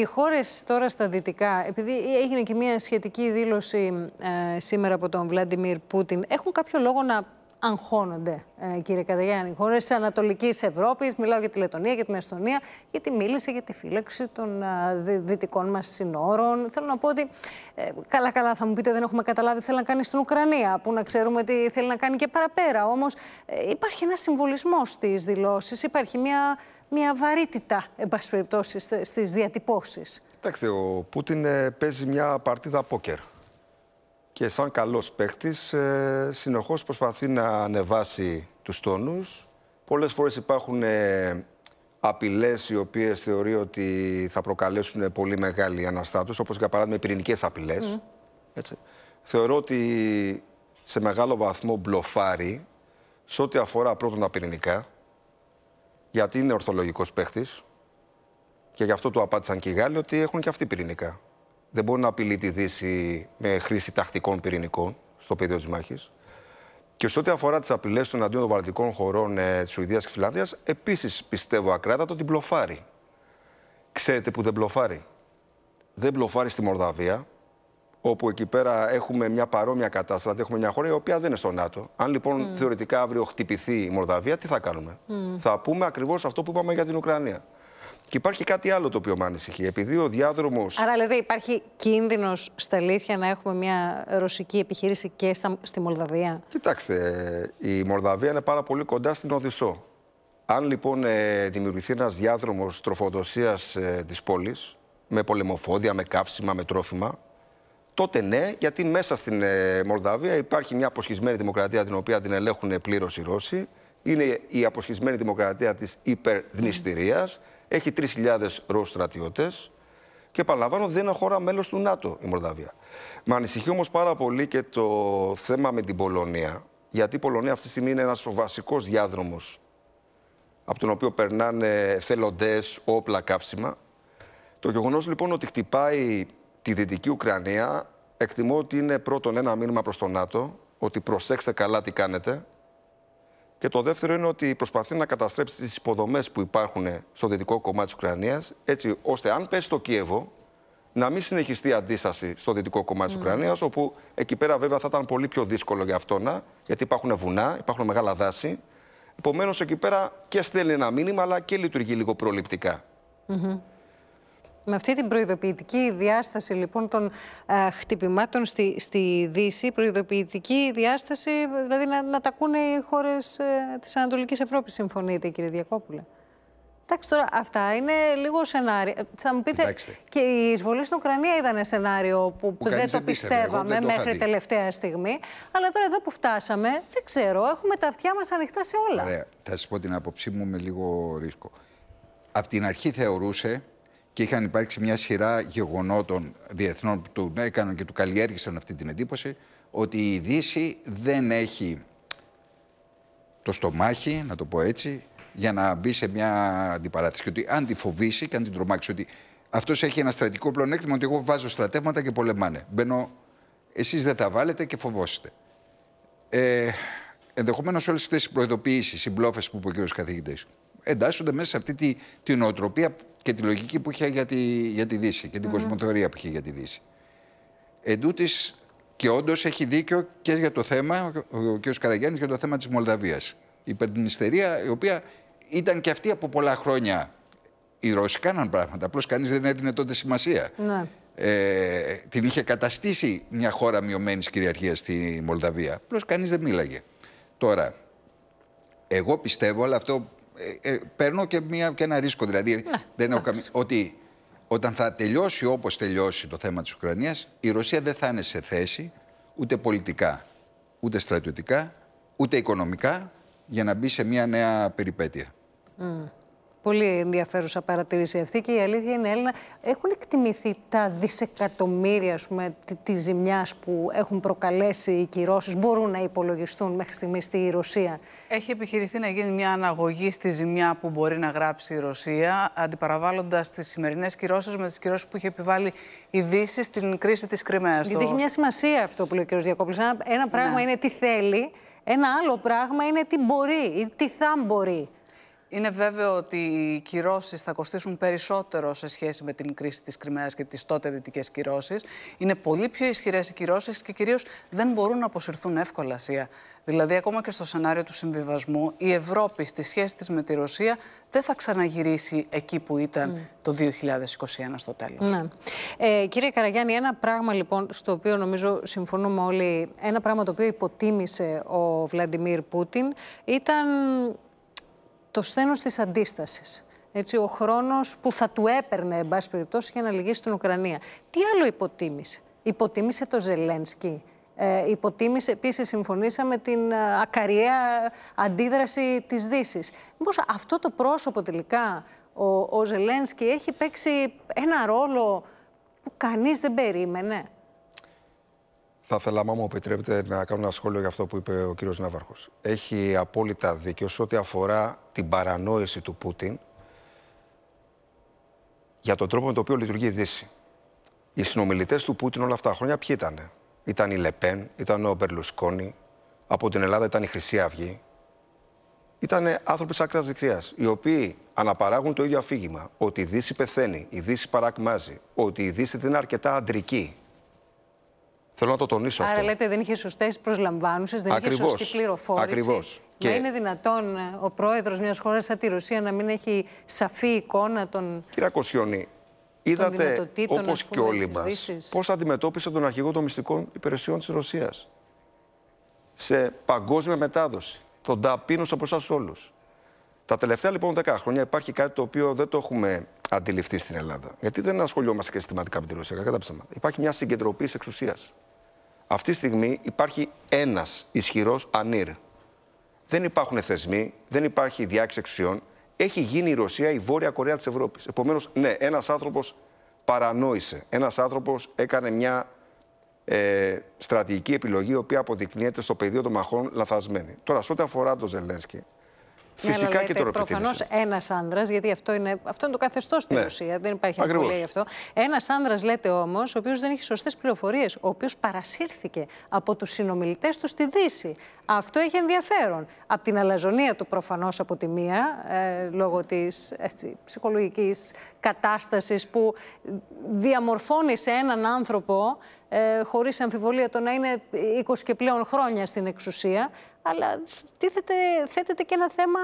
Οι χώρες τώρα στα δυτικά, επειδή έγινε και μια σχετική δήλωση ε, σήμερα από τον Βλαντιμίρ Πούτιν, έχουν κάποιο λόγο να αγχώνονται, ε, κύριε Καδεγιάννη. Οι χώρες της Ανατολικής Ευρώπης, μιλάω για τη Λετωνία, για την Εστονία, γιατί μίλησε για τη φύλαξη των ε, δυτικών μας συνόρων. Θέλω να πω ότι. Καλά-καλά, ε, θα μου πείτε, δεν έχουμε καταλάβει τι θέλει να κάνει στην Ουκρανία, που να ξέρουμε τι θέλει να κάνει και παραπέρα. Όμως υπάρχει ένα συμβολισμός στις δηλώσεις, υπάρχει μια μια βαρύτητα, εν πάση περιπτώσει, στι διατυπώσεις. Κοιτάξτε, ο Πούτιν ε, παίζει μια παρτίδα πόκερ. Και σαν καλός παίχτης, ε, συνεχώς προσπαθεί να ανεβάσει τους τόνους. Πολλές φορές υπάρχουν ε, απειλές οι οποίες θεωρεί ότι θα προκαλέσουν πολύ μεγάλη αναστάτωση, όπως για παράδειγμα οι πυρηνικές απειλές. Θεωρώ ότι σε μεγάλο βαθμό μπλοφάρει σε ό,τι αφορά πρώτον τα πυρηνικά γιατί είναι ορθολογικός παίχτης. Και γι' αυτό του απάντησαν και οι Γάλλοι ότι έχουν και αυτοί πυρηνικά. Δεν μπορεί να απειλεί τη Δύση με χρήση τακτικών πυρηνικών στο πεδίο της μάχης. Και σε ό,τι αφορά τις απειλές του εναντίον των βαλτικών χωρών ε, της Σουηδίας και Φιλανδίας, επίσης πιστεύω ακράτατο ότι μπλοφάρει. Ξέρετε που δεν μπλοφάρει. Δεν μπλοφάρει στη Μολδαβία, όπου εκεί πέρα έχουμε μια παρόμοια κατάσταση. Έχουμε μια χώρα η οποία δεν είναι στο ΝΑΤΟ. Αν λοιπόν mm. θεωρητικά αύριο χτυπηθεί η Μολδαβία, τι θα κάνουμε. Mm. Θα πούμε ακριβώς αυτό που είπαμε για την Ουκρανία. Και υπάρχει κάτι άλλο το οποίο με ανησυχεί. Επειδή ο διάδρομος. Άρα, δηλαδή, υπάρχει κίνδυνος στα αλήθεια να έχουμε μια ρωσική επιχείρηση και στη Μολδαβία. Κοιτάξτε, η Μολδαβία είναι πάρα πολύ κοντά στην Οδυσσό. Αν λοιπόν ε, δημιουργηθεί ένας διάδρομος τροφοδοσίας ε, της πόλης, με πολεμοφόδια, με καύσιμα, με τρόφιμα, τότε ναι, γιατί μέσα στην ε, Μολδαβία υπάρχει μια αποσχισμένη δημοκρατία την οποία την ελέγχουν πλήρως οι Ρώσοι. Είναι η αποσχισμένη δημοκρατία της υπερδνηστηρίας. Έχει 3.000 Ρώσους στρατιώτες. Και επαναλαμβάνω, δεν είναι χώρα μέλος του ΝΑΤΟ η Μολδαβία. Με ανησυχεί όμως πάρα πολύ και το θέμα με την Πολωνία. Γιατί η Πολωνία αυτή τη στιγμή είναι ένας βασικός διάδρομος από τον οποίο περνάνε θελοντές, όπλα, καύσιμα. Το γεγονός λοιπόν ότι χτυπάει τη Δυτική Ουκρανία, εκτιμώ ότι είναι πρώτον ένα μήνυμα προς τον ΝΑΤΟ, ότι προσέξτε καλά τι κάνετε. Και το δεύτερο είναι ότι προσπαθεί να καταστρέψει τις υποδομές που υπάρχουν στο δυτικό κομμάτι της Ουκρανίας, έτσι ώστε αν πέσει το Κίεβο, να μην συνεχιστεί η αντίσταση στο δυτικό κομμάτι της Ουκρανίας, Ουκρανίας, όπου εκεί πέρα βέβαια θα ήταν πολύ πιο δύσκολο για αυτό να, γιατί υπάρχουν βουνά, υπάρχουν μεγάλα δάση. Επομένως εκεί πέρα και στέλνει ένα μήνυμα, αλλά και λειτουργεί λίγο προληπτικά. Με αυτή την προειδοποιητική διάσταση λοιπόν των α, ε, χτυπημάτων στη, στη Δύση, προειδοποιητική διάσταση, δηλαδή να, να τα ακούνε οι χώρες ε, της Ανατολικής Ευρώπης, συμφωνείτε, κύριε Διακόπουλε. Εντάξει, τώρα αυτά είναι λίγο σενάριο. Θα μου πείτε. Και η εισβολή στην Ουκρανία ήταν σενάριο που, δεν το πιστεύαμε δεν το μέχρι τελευταία στιγμή. Αλλά τώρα εδώ που φτάσαμε, δεν ξέρω, έχουμε τα αυτιά μας ανοιχτά σε όλα. Ωραία. Θα σας πω την άποψή μου με λίγο ρίσκο. Απ' την αρχή θεωρούσε και είχαν υπάρξει μια σειρά γεγονότων διεθνών που του έκαναν και του καλλιέργησαν αυτή την εντύπωση ότι η Δύση δεν έχει το στομάχι, να το πω έτσι, για να μπει σε μια αντιπαράθεση. Και ότι αν τη φοβήσει και αν την τρομάξει, ότι αυτός έχει ένα στρατικό πλονέκτημα ότι εγώ βάζω στρατεύματα και πολεμάνε. Μπαίνω, εσείς δεν τα βάλετε και φοβόσαστε. Ε, Ενδεχομένως όλες αυτές οι προειδοποιήσει, οι μπλόφες που είπε ο κύριος καθηγητής, εντάσσονται μέσα σε αυτή τη, την νοοτροπία και τη λογική που είχε για τη, για τη Δύση και την mm -hmm. κοσμοθεωρία που είχε για τη Δύση. Εν τούτης, και όντως έχει δίκιο και για το θέμα, ο κ. Καραγιάννης, για το θέμα της Μολδαβίας. Η υπερδινιστερία, η οποία ήταν και αυτή από πολλά χρόνια. Οι Ρώσοι κάναν πράγματα. Απλώς κανείς δεν έδινε τότε σημασία. Ναι. Ε, την είχε καταστήσει μια χώρα μειωμένης κυριαρχίας στη Μολδαβία. Απλώς κανείς δεν μίλαγε. Τώρα, εγώ πιστεύω, αλλά αυτό ε, ε, παίρνω και, μια, και ένα ρίσκο. Δηλαδή, ναι, Ότι όταν θα τελειώσει όπως τελειώσει το θέμα της Ουκρανίας, η Ρωσία δεν θα είναι σε θέση ούτε πολιτικά, ούτε στρατιωτικά, ούτε οικονομικά για να μπει σε μια νέα περιπέτεια. Πολύ ενδιαφέρουσα παρατηρήση αυτή και η αλήθεια είναι, Έλληνα, έχουν εκτιμηθεί τα δισεκατομμύρια τη ζημιάς που έχουν προκαλέσει οι κυρώσεις, μπορούν να υπολογιστούν μέχρι στιγμής στη Ρωσία. Έχει επιχειρηθεί να γίνει μια αναγωγή στη ζημιά που μπορεί να γράψει η Ρωσία, αντιπαραβάλλοντας τις σημερινές κυρώσεις με τις κυρώσεις που είχε επιβάλει η Δύση στην κρίση της Κρυμαίας. Γιατί έχει μια σημασία αυτό που λέει ο κ. Διακόπλη. Ένα, ένα πράγμα ναι. είναι τι θέλει, ένα άλλο πράγμα είναι τι μπορεί ή τι θα μπορεί. Είναι βέβαιο ότι οι κυρώσεις θα κοστίσουν περισσότερο σε σχέση με την κρίση της Κρυμαίας και τις τότε δυτικές κυρώσεις. Είναι πολύ πιο ισχυρές οι κυρώσεις και κυρίως δεν μπορούν να αποσυρθούν εύκολα Δηλαδή, ακόμα και στο σενάριο του συμβιβασμού, η Ευρώπη στη σχέση της με τη Ρωσία δεν θα ξαναγυρίσει εκεί που ήταν mm. το 2021 στο τέλος. Ναι. Ε, κύριε Καραγιάννη, ένα πράγμα λοιπόν στο οποίο νομίζω συμφωνούμε όλοι, ένα πράγμα το οποίο υποτίμησε ο Βλαντιμίρ Πούτιν ήταν το σθένος της αντίστασης. Έτσι, ο χρόνος που θα του έπαιρνε, εν πάση περιπτώσει, για να λυγίσει στην Ουκρανία. Τι άλλο υποτίμησε. Υποτίμησε το Ζελένσκι. Ε, υποτίμησε, επίσης συμφωνήσαμε, την ε, ακαριαία αντίδραση της δύσης. Μήπως αυτό το πρόσωπο τελικά ο, ο Ζελένσκι έχει παίξει ένα ρόλο που κανείς δεν περίμενε. Θα ήθελα, άμα μου επιτρέπετε, να κάνω ένα σχόλιο για αυτό που είπε ο κύριος Ναύαρχος. Έχει απόλυτα δίκιο σε ό,τι αφορά την παρανόηση του Πούτιν για τον τρόπο με τον οποίο λειτουργεί η Δύση. Οι συνομιλητές του Πούτιν όλα αυτά τα χρόνια ποιοι ήταν. Ήταν η Λεπέν, ήταν ο Μπερλουσκόνη, από την Ελλάδα ήταν η Χρυσή Αυγή. Ήταν άνθρωποι άκρα δεξιά, οι οποίοι αναπαράγουν το ίδιο αφήγημα. Ότι η Δύση πεθαίνει, η Δύση παρακμάζει, ότι η Δύση δεν είναι αρκετά αντρική, Θέλω να το τονίσω Άρα, αυτό. Άρα λέτε δεν είχε σωστές προσλαμβάνουσες, δεν Ακριβώς. είχε σωστή πληροφόρηση. Ακριβώς. Και είναι δυνατόν ε, ο πρόεδρος μιας χώρας σαν τη Ρωσία να μην έχει σαφή εικόνα των. Κύριε Κωσιόνη, είδατε όπω και όλοι μα πώς αντιμετώπισε τον αρχηγό των μυστικών υπηρεσιών της Ρωσίας. Σε παγκόσμια μετάδοση. Τον ταπείνωσε από εσάς όλους. Τα τελευταία λοιπόν 10 χρόνια υπάρχει κάτι το οποίο δεν το έχουμε αντιληφθεί στην Ελλάδα. Γιατί δεν ασχολιόμαστε και συστηματικά με τη Ρωσία, κατά ψέματα. Υπάρχει μια συγκεντροποίηση εξουσίας. Αυτή τη στιγμή υπάρχει ένας ισχυρός ανήρ. Δεν υπάρχουν θεσμοί, δεν υπάρχει διάκριση εξουσιών. Έχει γίνει η Ρωσία η Βόρεια Κορέα της Ευρώπης. Επομένως, ναι, ένας άνθρωπος παρανόησε. Ένας άνθρωπος έκανε μια ε, στρατηγική επιλογή, η οποία αποδεικνύεται στο πεδίο των μαχών λαθασμένη. Τώρα, σε ό,τι αφορά τον Ζελένσκι, ναι, Φυσικά ναι, το Προφανώς ένας άνδρας, γιατί αυτό είναι, αυτό είναι το καθεστώς στην ναι, ουσία, δεν υπάρχει αμφιβολία γι' αυτό. Ένας άνδρας, λέτε όμως, ο οποίος δεν έχει σωστές πληροφορίες, ο οποίος παρασύρθηκε από τους συνομιλητές του στη Δύση. Αυτό έχει ενδιαφέρον. Από την αλαζονία του προφανώς από τη μία, ε, λόγω της ψυχολογικής κατάστασης που διαμορφώνει σε έναν άνθρωπο ε, χωρίς αμφιβολία το να είναι 20 και πλέον χρόνια στην εξουσία αλλά τίθεται, θέτεται και ένα θέμα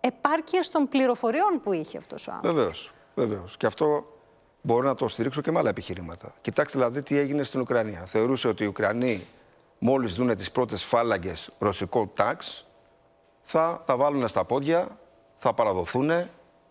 επάρκειας των πληροφοριών που είχε αυτός ο άνθρωπος. Βεβαίως, βεβαίως. Και αυτό μπορώ να το στηρίξω και με άλλα επιχειρήματα. Κοιτάξτε δηλαδή τι έγινε στην Ουκρανία. Θεωρούσε ότι οι Ουκρανοί μόλις δούνε τις πρώτες φάλαγγες ρωσικό τάξ, θα τα βάλουν στα πόδια, θα παραδοθούν,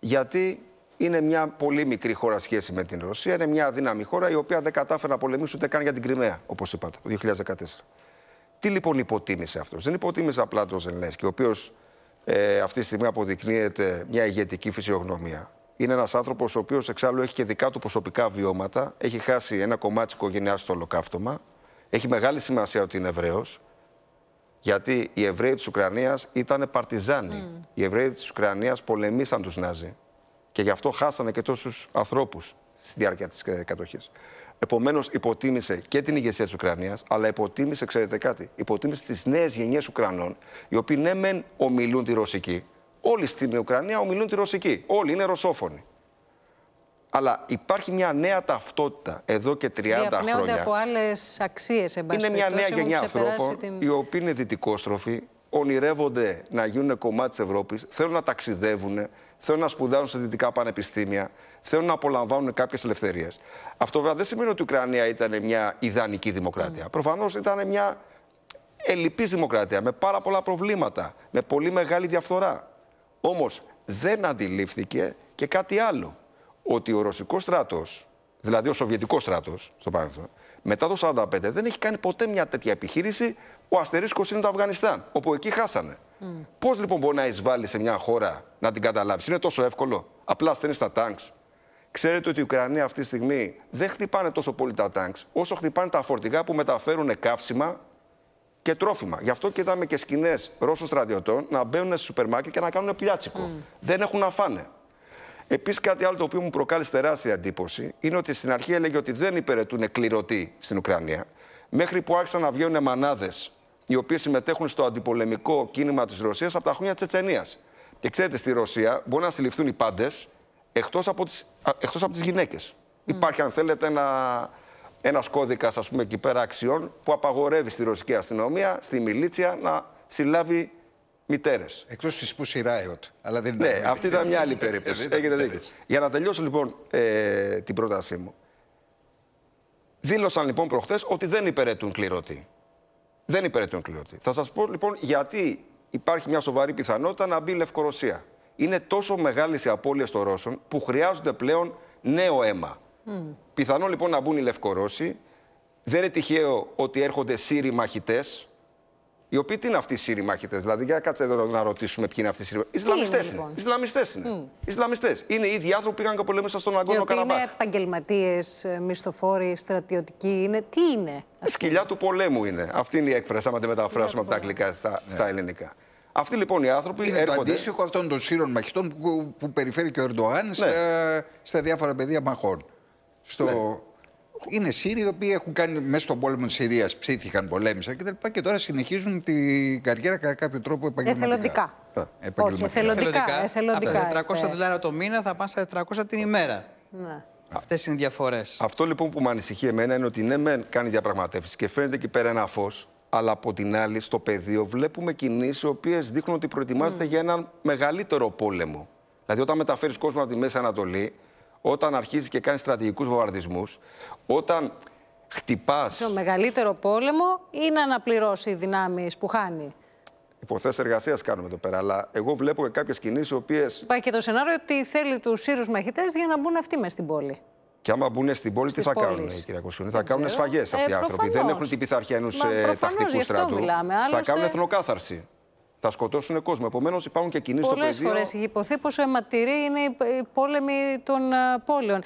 γιατί είναι μια πολύ μικρή χώρα σχέση με την Ρωσία, είναι μια αδύναμη χώρα η οποία δεν κατάφερε να πολεμήσει ούτε καν για την Κρυμαία, όπως είπατε, το 2014. Τι λοιπόν υποτίμησε αυτός. Δεν υποτίμησε απλά τον Ζελένσκι, ο οποίος ε, αυτή τη στιγμή αποδεικνύεται μια ηγετική φυσιογνωμία. Είναι ένας άνθρωπος ο οποίος εξάλλου έχει και δικά του προσωπικά βιώματα. Έχει χάσει ένα κομμάτι της οικογένειάς στο ολοκαύτωμα. Έχει μεγάλη σημασία ότι είναι Εβραίος. Γιατί οι Εβραίοι της Ουκρανίας ήταν παρτιζάνοι. Οι Εβραίοι της Ουκρανίας πολεμήσαν τους Ναζί. Και γι' αυτό χάσανε και τόσους ανθρώπους στη διάρκεια της ε, κατοχής. Επομένως, υποτίμησε και την ηγεσία της Ουκρανίας, αλλά υποτίμησε, ξέρετε κάτι, υποτίμησε τις νέες γενιές Ουκρανών, οι οποίοι ναι, μεν ομιλούν τη ρωσική. Όλοι στην Ουκρανία ομιλούν τη ρωσική. Όλοι είναι ρωσόφωνοι. Αλλά υπάρχει μια νέα ταυτότητα εδώ και 30 χρόνια. από άλλες αξίες, Είναι μια νέα γενιά ανθρώπων, την... οι οποίοι είναι δυτικόστροφοι, ονειρεύονται να γίνουν κομμάτι της Ευρώπης, θέλουν να ταξιδεύουν, θέλουν να σπουδάζουν σε δυτικά πανεπιστήμια, θέλουν να απολαμβάνουν κάποιες ελευθερίες. Αυτό βέβαια δεν σημαίνει ότι η Ουκρανία ήταν μια ιδανική δημοκρατία. Mm. Ναι. Προφανώς ήταν μια ελλειπής δημοκρατία με πάρα πολλά προβλήματα, με πολύ μεγάλη διαφθορά. Όμως δεν αντιλήφθηκε και κάτι άλλο. Ότι ο ρωσικός στράτος, δηλαδή ο σοβιετικός στράτος στο παρελθόν, μετά το 1945 δεν έχει κάνει ποτέ μια τέτοια επιχείρηση. Ο αστερίσκος είναι το Αφγανιστάν, όπου εκεί χάσανε. Mm. Πώς λοιπόν μπορεί να εισβάλλει σε μια χώρα να την καταλάβεις, Είναι τόσο εύκολο. Απλά στέλνεις τα τάγκ. Ξέρετε ότι η Ουκρανία αυτή τη στιγμή δεν χτυπάνε τόσο πολύ τα τάγκ, όσο χτυπάνε τα φορτηγά που μεταφέρουν καύσιμα και τρόφιμα. Γι' αυτό και είδαμε και σκηνές Ρώσων στρατιωτών να μπαίνουν σε σούπερ μάρκετ και να κάνουν πιάτσικο. Δεν έχουν να φάνε. Επίσης, κάτι άλλο το οποίο μου προκάλεσε τεράστια εντύπωση είναι ότι στην αρχή έλεγε ότι δεν υπηρετούν κληρωτοί στην Ουκρανία. Μέχρι που άρχισαν να βγαίνουν μανάδες οι οποίε συμμετέχουν στο αντιπολεμικό κίνημα της Ρωσίας από τα χρόνια της Τσετσενίας. Και ξέρετε, στη Ρωσία μπορεί να συλληφθούν οι πάντες εκτός από τις γυναίκε. Υπάρχει, αν θέλετε, ένα ένας κώδικας, ας πούμε, εκεί πέρα αξιών που απαγορεύει στη ρωσική αστυνομία, στη μιλίτσια, να συλλάβει μητέρες. Εκτός της που Ράιωτ. Αλλά δεν Ναι, αυτή ήταν μια άλλη περίπτωση. Έχετε Για να τελειώσω λοιπόν ε, την πρότασή μου. Δήλωσαν λοιπόν προχθέ ότι δεν υπηρετούν κληρωτή δεν ο κληρωτή. Θα σας πω λοιπόν γιατί υπάρχει μια σοβαρή πιθανότητα να μπει η Λευκορωσία. Είναι τόσο μεγάλες οι απώλειες των Ρώσων που χρειάζονται πλέον νέο αίμα. Mm. Πιθανό λοιπόν να μπουν οι Λευκορώσοι. Δεν είναι τυχαίο ότι έρχονται Σύριοι μαχητές, οι οποίοι τι είναι αυτοί οι Σύριοι μαχητέ, δηλαδή για κάτσε εδώ να ρωτήσουμε ποιοι είναι αυτοί οι Σύριοι. Ισλαμιστές είναι. Λοιπόν. Ισλαμιστές είναι. Mm. Είναι οι ίδιοι άνθρωποι που πήγαν και πολέμησαν στον Αγκόνο Καραμπάχ. Είναι επαγγελματίες, ε, μισθοφόροι, στρατιωτικοί. Είναι. Τι είναι. Σκυλιά του πολέμου είναι. Αυτή είναι η έκφραση, άμα τη μεταφράσουμε από τα αγγλικά στα, ναι. στα ελληνικά. Αυτοί λοιπόν οι άνθρωποι είναι έρχονται. Το αντίστοιχο αυτών των Σύρων μαχητών που, που περιφέρει και ο Ερντογάν ναι. διάφορα πεδία μαχών. Στο... Ναι. Είναι Σύριοι οι οποίοι έχουν κάνει μέσα στον πόλεμο της Συρίας, ψήθηκαν, πολέμησαν κτλ. Και τώρα συνεχίζουν την καριέρα κατά κάποιο τρόπο επαγγελματικά. Εθελοντικά. Όχι, εθελοντικά. εθελοντικά. Από τα 400 δολάρια το μήνα θα πας στα 400 την ημέρα. Ναι. Αυτές είναι οι διαφορές. Αυτό λοιπόν που με ανησυχεί εμένα είναι ότι ναι, μεν κάνει διαπραγματεύσεις και φαίνεται εκεί πέρα ένα φως, αλλά από την άλλη στο πεδίο βλέπουμε κινήσεις οι οποίες δείχνουν ότι προετοιμάζεται mm. για έναν μεγαλύτερο πόλεμο. Δηλαδή, όταν μεταφέρεις κόσμο από τη Μέση Ανατολή, όταν αρχίζεις και κάνεις στρατηγικούς βομβαρδισμούς, όταν χτυπάς. Το μεγαλύτερο πόλεμο ή να αναπληρώσει οι δυνάμεις που χάνει. Υποθέσεις εργασίας κάνουμε εδώ πέρα. Αλλά εγώ βλέπω και κάποιες κινήσεις οι οποίες. και το σενάριο ότι θέλει τους Σύρους μαχητές για να μπουν αυτοί μες στην πόλη. Και άμα μπουν στην πόλη, τι θα κάνουν, κύριε Κωσιούνη. Θα κάνουν σφαγές αυτοί οι ε, άνθρωποι. Δεν έχουν την πειθαρχία ενός ε, τακτικού στρατού. Μιλάμε, Θα κάνουν εθνοκάθαρση θα σκοτώσουν κόσμο. Επομένως, υπάρχουν και κινήσεις στο πεδίο. Πολλέ φορές έχει υποθεί πως ο αιματηρή είναι η πόλεμοι των ε, πόλεων.